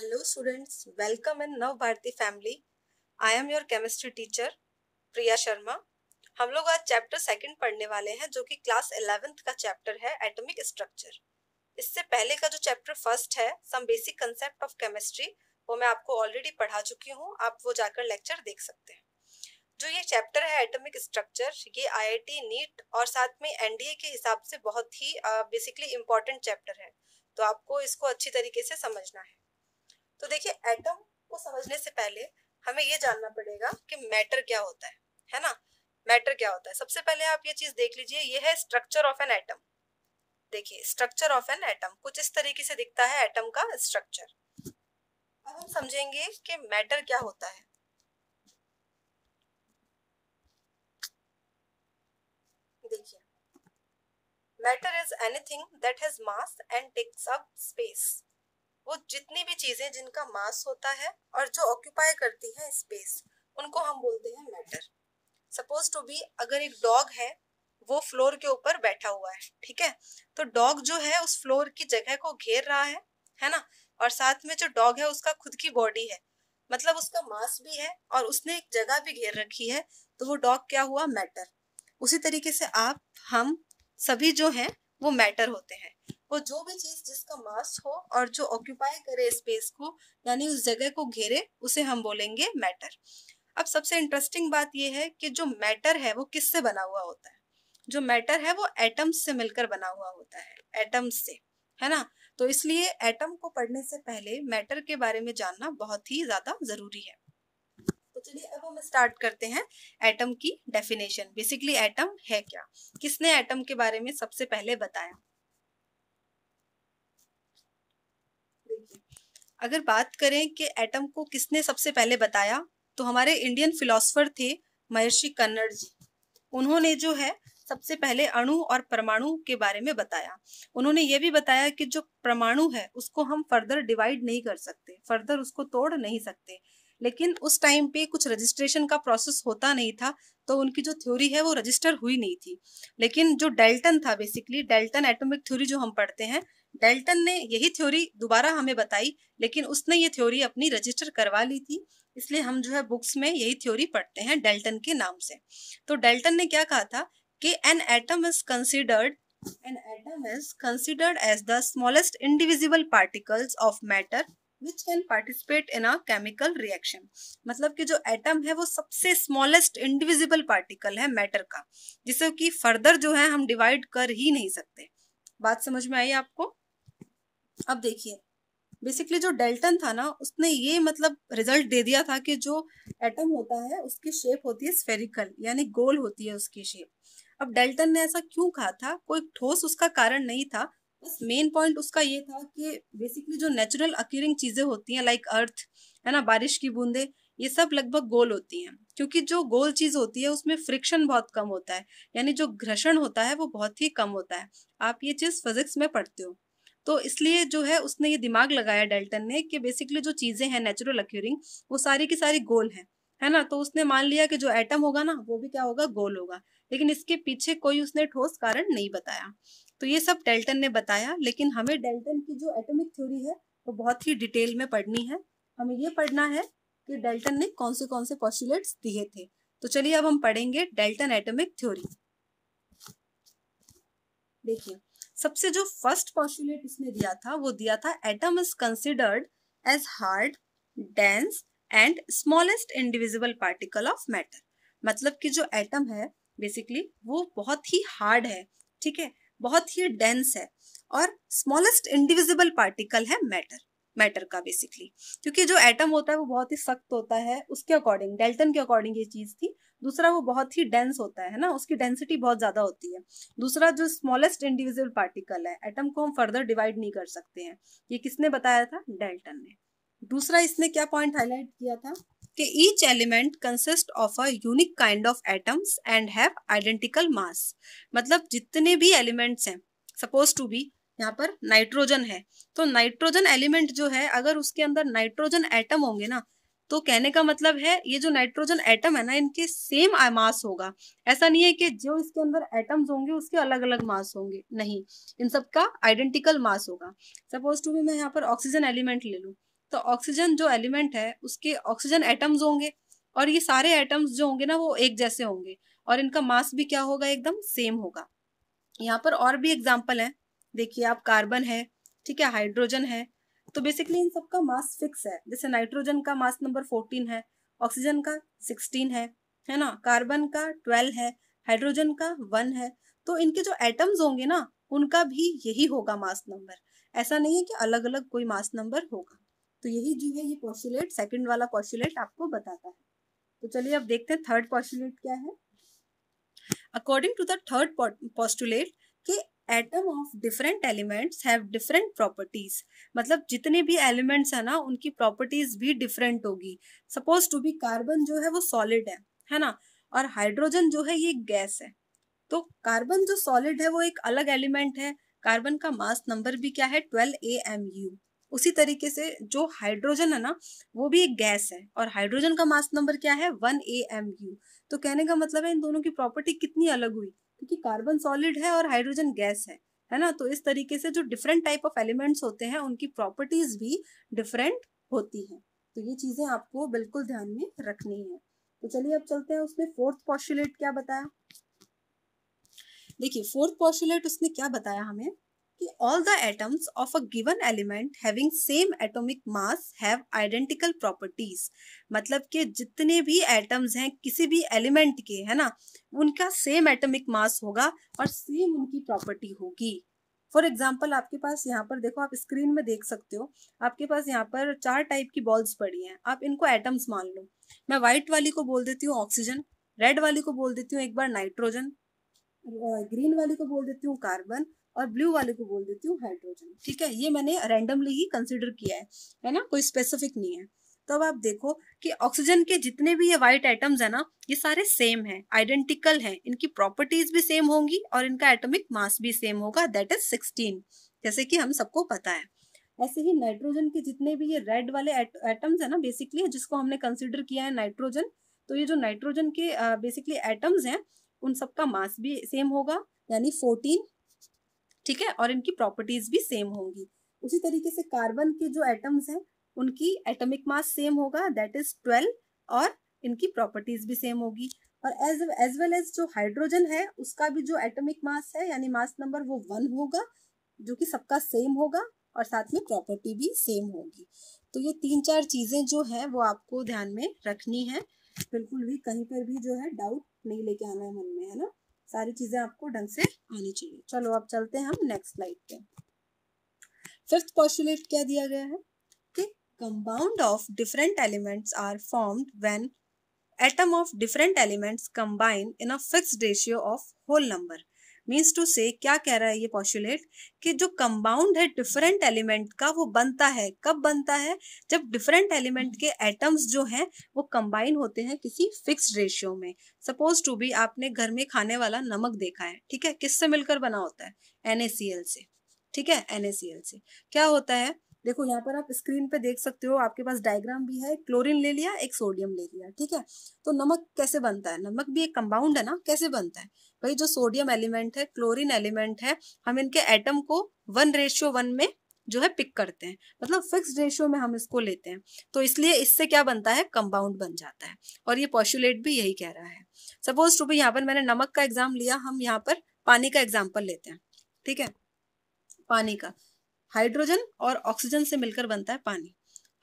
hello students welcome in Nav Bharati family I am your chemistry teacher Priya Sharma हम लोग आज chapter second पढ़ने वाले हैं जो कि क्लास इलेवेंथ का चैप्टर है एटॉमिक स्ट्रक्चर इससे पहले का जो चैप्टर फर्स्ट है some basic concept of chemistry वो मैं आपको ऑलरेडी पढ़ा चुकी हूँ आप वो जाकर लेक्चर देख सकते हैं जो ये चैप्टर है एटॉमिक स्ट्रक्चर ये आईआईटी नीट और साथ में एनडीए के हिसाब से बहुत ही बेसिकली इम्पोर्टेंट चैप्टर है तो आपको इसको अच्छी तरीके से समझना है तो देखिए एटम को समझने से पहले हमें ये जानना पड़ेगा कि मैटर क्या होता है है ना मैटर क्या होता है सबसे पहले आप ये चीज देख लीजिए ये है स्ट्रक्चर ऑफ एन एटम देखिए स्ट्रक्चर ऑफ एन एटम कुछ इस तरीके से दिखता है एटम का स्ट्रक्चर अब हम समझेंगे कि मैटर क्या होता है देखिए matter is anything that has mass and takes up space वो जितनी भी चीजें जिनका मास होता है और जो ऑक्यूपाई करती है स्पेस उनको हम बोलते हैं मैटर सपोज टू बी अगर एक डॉग है वो फ्लोर के ऊपर बैठा हुआ है ठीक है तो डॉग जो है उस फ्लोर की जगह को घेर रहा है है ना और साथ में जो डॉग है उसका खुद की बॉडी है मतलब उसका मास भी है और उसने एक जगह भी घेर रखी है तो वो डॉग क्या हुआ मैटर उसी तरीके से आप हम सभी जो हैं वो मैटर होते हैं वो जो भी चीज जिसका मास हो और जो ऑक्यूपाई करे स्पेस को यानी उस जगह को घेरे उसे हम बोलेंगे मैटर अब सबसे इंटरेस्टिंग बात यह है कि जो मैटर है वो किससे बना हुआ होता है जो मैटर है वो एटम्स से मिलकर बना हुआ होता है एटम्स से है ना तो इसलिए एटम को पढ़ने से पहले मैटर के बारे में जानना बहुत ही ज्यादा जरूरी है तो चलिए अब हम स्टार्ट करते हैं एटम की डेफिनेशन बेसिकली एटम है क्या किसने एटम के बारे में सबसे पहले बताया अगर बात करें कि एटम को किसने सबसे पहले बताया तो हमारे इंडियन फिलोसफर थे महर्षि कन्नड़ जी उन्होंने जो है सबसे पहले अणु और परमाणु के बारे में बताया उन्होंने ये भी बताया कि जो परमाणु है उसको हम फर्दर डिवाइड नहीं कर सकते फर्दर उसको तोड़ नहीं सकते लेकिन उस टाइम पे कुछ रजिस्ट्रेशन का प्रोसेस होता नहीं था तो उनकी जो थ्योरी है वो रजिस्टर हुई नहीं थी लेकिन जो डेल्टन था बेसिकली डेल्टन एटॉमिक थ्योरी जो हम पढ़ते हैं डेल्टन ने यही थ्योरी दोबारा हमें बताई लेकिन उसने ये थ्योरी अपनी रजिस्टर करवा ली थी इसलिए हम जो है बुक्स में यही थ्योरी पढ़ते हैं डेल्टन के नाम से तो डेल्टन ने क्या कहा था कि an atom is considered an atom is considered as the smallest individual particles of matter which can participate in a chemical reaction मतलब कि जो एटम है वो सबसे स्मॉलेस्ट इंडिविजिबल पार्टिकल है मैटर का जिसे कि फर्दर जो है हम डिवाइड कर ही नहीं सकते बात समझ में आई आपको अब देखिए बेसिकली जो डेल्टन था ना उसने ये मतलब रिजल्ट दे दिया था कि जो एटम होता है उसकी शेप होती है स्फेरिकल यानी गोल होती है उसकी शेप अब डेल्टन ने ऐसा क्यों कहा था कोई ठोस उसका कारण नहीं था बस मेन पॉइंट उसका ये था कि बेसिकली जो नेचुरल अकेरिंग चीजें होती हैं लाइक अर्थ है ना बारिश की बूंदे ये सब लगभग गोल होती हैं क्योंकि जो गोल चीज होती है उसमें फ्रिक्शन बहुत कम होता है यानी जो घर्षण होता है वो बहुत ही कम होता है आप ये चीज फिजिक्स में पढ़ते हो तो इसलिए जो है उसने ये दिमाग लगाया डेल्टन ने कि बेसिकली जो चीज़ें हैं नेचुरल अक्यूरिंग वो सारी की सारी गोल हैं है ना तो उसने मान लिया कि जो एटम होगा ना वो भी क्या होगा गोल होगा लेकिन इसके पीछे कोई उसने ठोस कारण नहीं बताया तो ये सब डेल्टन ने बताया लेकिन हमें डेल्टन की जो एटमिक थ्योरी है वो तो बहुत ही डिटेल में पढ़नी है हमें ये पढ़ना है कि डेल्टन ने कौन से कौन से पॉस्टुलेट्स दिए थे तो चलिए अब हम पढ़ेंगे डेल्टन एटमिक थ्योरी देखिए सबसे जो फर्स्ट पॉस्टुलेट इसने दिया था वो दिया था atom is considered as hard dense and smallest indivisible particle of matter मतलब कि जो एटम है बेसिकली वो बहुत ही हार्ड है ठीक है बहुत ही डेंस है और स्मॉलेस्ट इंडिविजिबल पार्टिकल है मैटर मैटर का बेसिकली क्योंकि जो एटम होता है वो बहुत ही सख्त होता है उसके अकॉर्डिंग डेल्टन के अकॉर्डिंग ये चीज़ थी दूसरा वो बहुत ही डेंस होता है ना उसकी डेंसिटी बहुत ज़्यादा होती है दूसरा जो स्मॉलेस्ट इंडिविजुअल पार्टिकल है एटम को हम फर्दर डिवाइड नहीं कर सकते हैं ये किसने बताया था डेल्टन ने दूसरा इसने क्या पॉइंट हाईलाइट किया था कि each element consist of a unique kind of atoms and have identical mass मतलब जितने भी एलिमेंट्स हैं सपोज टू बी यहाँ पर नाइट्रोजन है तो नाइट्रोजन एलिमेंट जो है अगर उसके अंदर नाइट्रोजन एटम होंगे ना तो कहने का मतलब है ये जो नाइट्रोजन एटम है ना इनके सेम मास होगा ऐसा नहीं है कि जो इसके अंदर एटम्स होंगे उसके अलग अलग मास होंगे नहीं इन सब का आइडेंटिकल मास होगा सपोज टू भी मैं यहाँ पर ऑक्सीजन एलिमेंट ले लूँ तो ऑक्सीजन जो एलिमेंट है उसके ऑक्सीजन एटम्स होंगे और ये सारे एटम्स जो होंगे ना वो एक जैसे होंगे और इनका मास भी क्या होगा एकदम सेम होगा यहाँ पर और भी एग्जाम्पल है देखिए आप कार्बन है ठीक है हाइड्रोजन है तो बेसिकली इन सबका मास फिक्स है जैसे नाइट्रोजन का मास नंबर फोर्टीन है ऑक्सीजन का सिक्सटीन है है ना कार्बन का ट्वेल्व है हाइड्रोजन का वन है तो इनके जो एटम्स होंगे ना उनका भी यही होगा मास नंबर ऐसा नहीं है कि अलग अलग कोई मास नंबर होगा तो यही जो है ये पॉस्टुलेट सेकंड वाला पॉस्टुलेट आपको बताता है तो चलिए अब देखते हैं थर्ड पॉस्टुलेट क्या है according to the third postulate कि atom of different elements have different properties मतलब जितने भी एलिमेंट्स है ना उनकी प्रॉपर्टीज भी डिफरेंट होगी सपोज टू बी कार्बन जो है वो सॉलिड है है ना और हाइड्रोजन जो है ये गैस है तो कार्बन जो सॉलिड है वो एक अलग एलिमेंट है कार्बन का मास नंबर भी क्या है ट्वेल्व ए एम यू उसी तरीके से जो हाइड्रोजन है ना वो भी एक गैस है और हाइड्रोजन का मास नंबर क्या है वन ए एम यू तो कहने का मतलब है इन दोनों की प्रॉपर्टी कितनी अलग हुई क्योंकि कार्बन सॉलिड है और हाइड्रोजन गैस है है ना तो इस तरीके से जो डिफरेंट टाइप ऑफ एलिमेंट्स होते हैं उनकी प्रॉपर्टीज भी डिफरेंट होती हैं तो ये चीजें आपको बिल्कुल ध्यान में रखनी है तो चलिए अब चलते हैं उसने फोर्थ पॉस्टुलेट क्या बताया देखिए फोर्थ पॉस्टुलेट उसने क्या बताया हमें कि all the atoms of a given element having same atomic mass have identical properties मतलब कि जितने भी एटम्स हैं किसी भी एलिमेंट के है ना उनका सेम एटॉमिक मास होगा और सेम उनकी प्रॉपर्टी होगी फॉर एग्जाम्पल आपके पास यहाँ पर देखो आप स्क्रीन में देख सकते हो आपके पास यहाँ पर चार टाइप की बॉल्स पड़ी हैं आप इनको एटम्स मान लो मैं व्हाइट वाली को बोल देती हूँ ऑक्सीजन रेड वाली को बोल देती हूँ एक बार नाइट्रोजन ग्रीन वाली को बोल देती हूँ कार्बन और ब्लू वाले को बोल देती हूँ हाइड्रोजन ठीक है ये मैंने रैंडमली ही कंसिडर किया है है ना कोई स्पेसिफिक नहीं है तो अब आप देखो कि ऑक्सीजन के जितने भी ये वाइट एटम्स है ना ये सारे सेम हैं आइडेंटिकल हैं इनकी प्रॉपर्टीज भी सेम होंगी और इनका एटॉमिक मास भी सेम होगा दैट इज सिक्सटीन जैसे कि हम सबको पता है ऐसे ही नाइट्रोजन के जितने भी ये रेड वाले एटम्स है ना बेसिकली जिसको हमने कंसिडर किया है नाइट्रोजन तो ये जो नाइट्रोजन के बेसिकली एटम्स हैं उन सबका मास भी सेम होगा यानी फोर्टीन ठीक है और इनकी प्रॉपर्टीज भी सेम होंगी उसी तरीके से कार्बन के जो एटम्स हैं उनकी एटमिक मास सेम होगा दैट इज ट्वेल्व और इनकी प्रॉपर्टीज भी सेम होगी और एज एज वेल एज जो हाइड्रोजन है उसका भी जो एटमिक मास है यानी मास नंबर वो वन होगा जो कि सबका सेम होगा और साथ में प्रॉपर्टी भी सेम होगी तो ये तीन चार चीज़ें जो है वो आपको ध्यान में रखनी है बिल्कुल भी कहीं पर भी जो है डाउट नहीं लेके आना है मन में है ना सारी चीज़ें आपको ढंग से आनी चाहिए चलो अब चलते हैं हम नेक्स्ट स्लाइड पे फिफ्थ पॉस्टुलेट क्या दिया गया है कि compound of different elements are formed when atom of different elements combine in a fixed ratio of whole number means to say क्या कह रहा है ये पॉस्टुलेट कि जो कंबाउंड है डिफरेंट एलिमेंट का वो बनता है कब बनता है जब डिफरेंट एलिमेंट के एटम्स जो हैं वो कंबाइन होते हैं किसी फिक्स रेशियो में सपोज टू बी आपने घर में खाने वाला नमक देखा है ठीक है किससे मिलकर बना होता है एन से ठीक है एन से क्या होता है देखो यहाँ पर आप स्क्रीन पे देख सकते हो आपके पास डायग्राम भी है क्लोरीन ले लिया एक सोडियम ले लिया ठीक है तो नमक कैसे बनता है नमक भी एक कंपाउंड है ना कैसे बनता है भाई जो सोडियम एलिमेंट है क्लोरीन एलिमेंट है हम इनके एटम को वन रेशियो वन में जो है पिक करते हैं मतलब फिक्स रेशियो में हम इसको लेते हैं तो इसलिए इससे क्या बनता है कंपाउंड बन जाता है और ये पॉशुलेट भी यही कह रहा है सपोज टू भी यहाँ पर मैंने नमक का एग्जाम लिया हम यहाँ पर पानी का एग्जाम्पल लेते हैं ठीक है पानी का हाइड्रोजन और ऑक्सीजन से मिलकर बनता है पानी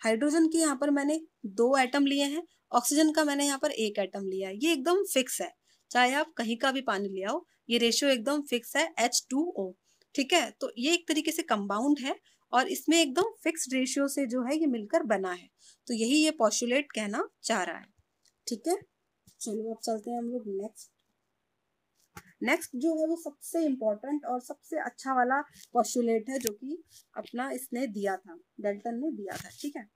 हाइड्रोजन की यहाँ पर मैंने दो एटम लिए हैं ऑक्सीजन का मैंने यहाँ पर एक एटम लिया है ये एकदम फिक्स है चाहे आप कहीं का भी पानी ले आओ ये रेशियो एकदम फिक्स है एच टू ओ ठीक है तो ये एक तरीके से कंपाउंड है और इसमें एकदम फिक्स रेशियो से जो है ये मिलकर बना है तो यही ये पॉस्टुलेट कहना चाह रहा है ठीक है चलो अब चलते हैं हम लोग नेक्स्ट नेक्स्ट जो है वो सबसे इम्पोर्टेंट और सबसे अच्छा वाला पॉस्टुलेट है जो कि अपना इसने दिया था डेल्टन ने दिया था ठीक है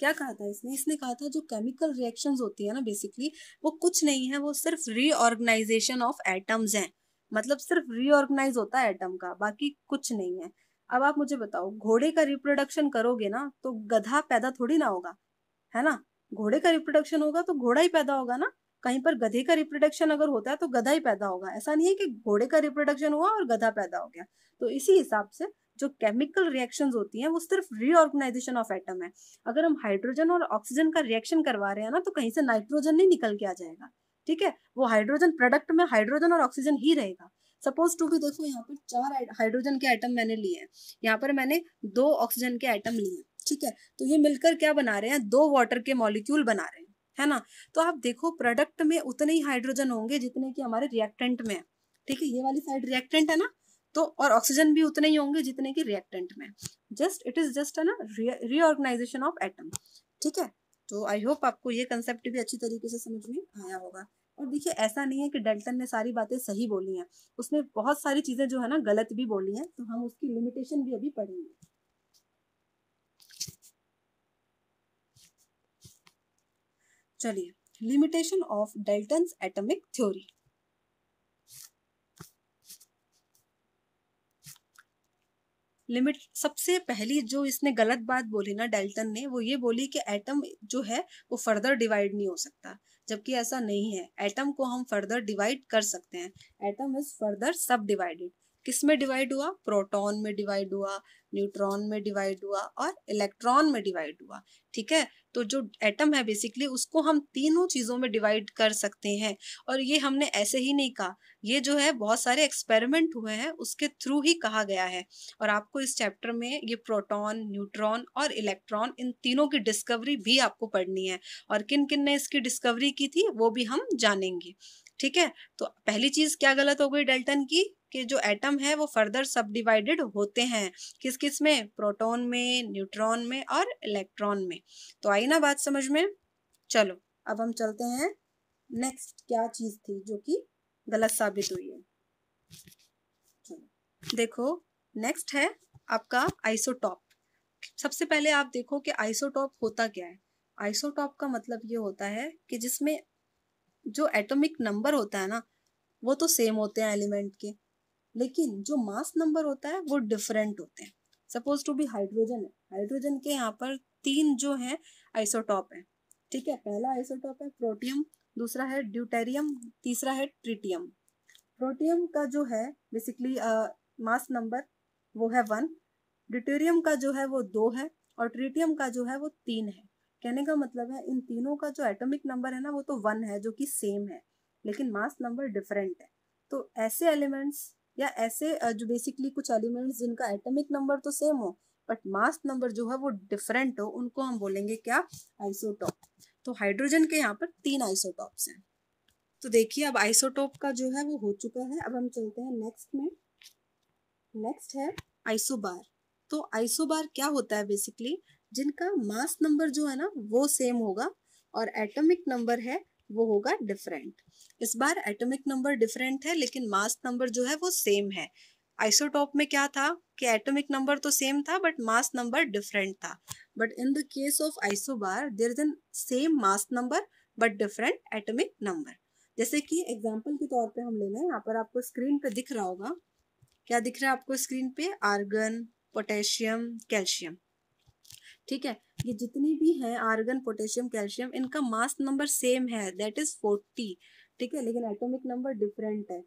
क्या कहा था इसने इसने कहा था जो केमिकल रिएक्शंस होती है ना बेसिकली वो कुछ नहीं है वो सिर्फ रीऑर्गेनाइजेशन ऑफ एटम्स हैं मतलब सिर्फ रीऑर्गेनाइज होता है एटम का बाकी कुछ नहीं है अब आप मुझे बताओ घोड़े का रिप्रोडक्शन करोगे ना तो गधा पैदा थोड़ी ना होगा है ना घोड़े का रिप्रोडक्शन होगा तो घोड़ा ही पैदा होगा ना कहीं पर गधे का रिप्रोडक्शन अगर होता है तो गधा ही पैदा होगा ऐसा नहीं है कि घोड़े का रिप्रोडक्शन हुआ और गधा पैदा हो गया तो इसी हिसाब से जो केमिकल रिएक्शंस होती हैं वो सिर्फ रीऑर्गेनाइजेशन ऑफ एटम है अगर हम हाइड्रोजन और ऑक्सीजन का रिएक्शन करवा रहे हैं ना तो कहीं से नाइट्रोजन नहीं निकल के आ जाएगा ठीक है वो हाइड्रोजन प्रोडक्ट में हाइड्रोजन और ऑक्सीजन ही रहेगा सपोज टू भी देखो यहाँ पर चार हाइड्रोजन के आइटम मैंने लिए हैं यहाँ पर मैंने दो ऑक्सीजन के आइटम लिए हैं ठीक है तो ये मिलकर क्या बना रहे हैं दो वाटर के मॉलिक्यूल बना रहे हैं है ना तो आप देखो प्रोडक्ट में उतने ही हाइड्रोजन होंगे जितने कि हमारे रिएक्टेंट में ठीक है ये वाली साइड रिएक्टेंट है ना तो और ऑक्सीजन भी उतने ही होंगे जितने कि रिएक्टेंट में जस्ट इट इज जस्ट है ना रीऑर्गेनाइजेशन ऑफ एटम ठीक है तो आई होप आपको ये कंसेप्ट भी अच्छी तरीके से समझ में आया होगा और देखिए ऐसा नहीं है कि डेल्टन ने सारी बातें सही बोली हैं उसने बहुत सारी चीज़ें जो है ना गलत भी बोली हैं तो हम उसकी लिमिटेशन भी अभी पढ़ेंगे चलिए limitation of Dalton atomic theory limit सबसे पहली जो इसने गलत बात बोली ना डेल्टन ने वो ये बोली कि एटम जो है वो फर्दर डिवाइड नहीं हो सकता जबकि ऐसा नहीं है एटम को हम फर्दर डिवाइड कर सकते हैं atom is further subdivided किस में डिवाइड हुआ प्रोटॉन में डिवाइड हुआ न्यूट्रॉन में डिवाइड हुआ और इलेक्ट्रॉन में डिवाइड हुआ ठीक है तो जो एटम है बेसिकली उसको हम तीनों चीज़ों में डिवाइड कर सकते हैं और ये हमने ऐसे ही नहीं कहा ये जो है बहुत सारे एक्सपेरिमेंट हुए हैं उसके थ्रू ही कहा गया है और आपको इस चैप्टर में ये प्रोटॉन न्यूट्रॉन और इलेक्ट्रॉन इन तीनों की डिस्कवरी भी आपको पढ़नी है और किन किन ने इसकी डिस्कवरी की थी वो भी हम जानेंगे ठीक है तो पहली चीज क्या गलत हो गई डेल्टन की के जो एटम है वो फर्दर सब डिवाइडेड होते हैं किस किस में प्रोटोन में न्यूट्रॉन में और इलेक्ट्रॉन में तो आई ना बात समझ में चलो अब हम चलते हैं नेक्स्ट क्या चीज थी जो कि गलत साबित हुई है देखो नेक्स्ट है आपका आइसोटॉप सबसे पहले आप देखो कि आइसोटॉप होता क्या है आइसोटॉप का मतलब ये होता है कि जिसमें जो एटॉमिक नंबर होता है ना वो तो सेम होते हैं एलिमेंट के लेकिन जो मास नंबर होता है वो डिफरेंट होते हैं सपोज टू बी हाइड्रोजन है हाइड्रोजन के यहाँ पर तीन जो है आइसोटॉप है ठीक है पहला आइसोटॉप है प्रोटियम दूसरा है ड्यूटेरियम तीसरा है ट्रिटियम प्रोटियम का जो है बेसिकली मास नंबर वो है वन ड्यूटेरियम का जो है वो दो है और ट्रिटियम का जो है वो तीन है कहने का मतलब है इन तीनों का जो एटॉमिक नंबर है ना वो तो वन है जो कि सेम है लेकिन मास नंबर डिफरेंट है तो ऐसे एलिमेंट्स या ऐसे जो बेसिकली कुछ एलिमेंट्स जिनका एटॉमिक नंबर तो सेम हो बट मास नंबर जो है वो डिफरेंट हो उनको हम बोलेंगे क्या आइसोटॉप तो हाइड्रोजन के यहाँ पर तीन आइसोटॉप्स हैं तो देखिए अब आइसोटॉप का जो है वो हो चुका है अब हम चलते हैं नेक्स्ट में नेक्स्ट है आइसोबार तो आइसोबार क्या होता है बेसिकली जिनका मास नंबर जो है ना वो सेम होगा और एटॉमिक नंबर है वो होगा डिफरेंट इस बार एटॉमिक नंबर डिफरेंट है लेकिन मास नंबर जो है वो सेम है आइसोटॉप में क्या था कि एटॉमिक नंबर तो सेम था बट मास नंबर डिफरेंट था but in the case of isobar there is an same mass number but different atomic number जैसे कि एग्जाम्पल के तौर पे हम ले लें यहाँ पर आपको स्क्रीन पे दिख रहा होगा क्या दिख रहा है आपको स्क्रीन पे आर्गन पोटेशियम कैल्शियम ठीक है ये जितनी भी है आर्गन पोटेशियम कैल्शियम इनका मास नंबर सेम है दैट इज फोर्टी ठीक है लेकिन एटोमिक नंबर डिफरेंट है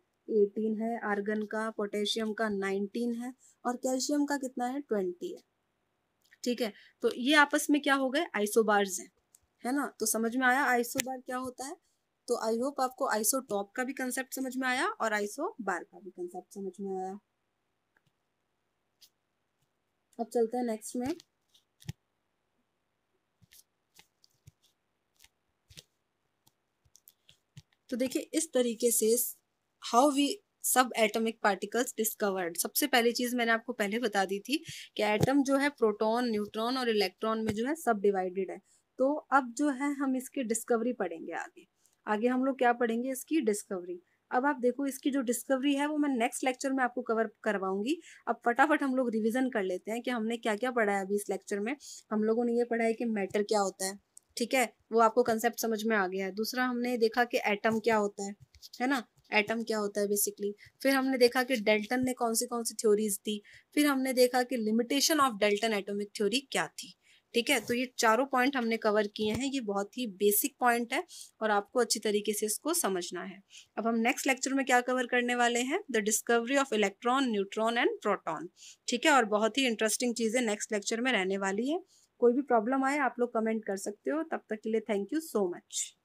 एटीन है आर्गन का पोटेशियम का नाइनटीन है और कैल्शियम का कितना है ट्वेंटी है ठीक है तो ये आपस में क्या हो गए आइसोबार्स हैं है ना तो समझ में आया आइसोबार क्या होता है तो आई होप आपको आइसोटॉप का भी कंसेप्ट समझ में आया और आइसो बार का भी कंसेप्ट समझ में आया अब चलते हैं नेक्स्ट में तो देखिए इस तरीके से how we subatomic particles discovered सबसे पहली चीज मैंने आपको पहले बता दी थी कि एटम जो है प्रोटॉन न्यूट्रॉन और इलेक्ट्रॉन में जो है सब डिवाइडेड है तो अब जो है हम इसकी डिस्कवरी पढ़ेंगे आगे आगे हम लोग क्या पढ़ेंगे इसकी डिस्कवरी अब आप देखो इसकी जो डिस्कवरी है वो मैं नेक्स्ट लेक्चर में आपको कवर करवाऊंगी अब फटाफट हम लोग रिविजन कर लेते हैं कि हमने क्या क्या पढ़ा है अभी इस लेक्चर में हम लोगों ने ये पढ़ा है कि मैटर क्या होता है ठीक है वो आपको कंसेप्ट समझ में आ गया है दूसरा हमने देखा कि एटम क्या होता है है ना एटम क्या होता है बेसिकली फिर हमने देखा कि डेल्टन ने कौन सी कौन सी थ्योरीज दी फिर हमने देखा कि limitation of Dalton atomic theory क्या थी ठीक है तो ये चारों पॉइंट हमने कवर किए हैं ये बहुत ही बेसिक पॉइंट है और आपको अच्छी तरीके से इसको समझना है अब हम नेक्स्ट लेक्चर में क्या कवर करने वाले हैं the discovery of electron neutron and proton ठीक है और बहुत ही इंटरेस्टिंग चीज़ें नेक्स्ट लेक्चर में रहने वाली है कोई भी प्रॉब्लम आए आप लोग कमेंट कर सकते हो तब तक के लिए थैंक यू सो मच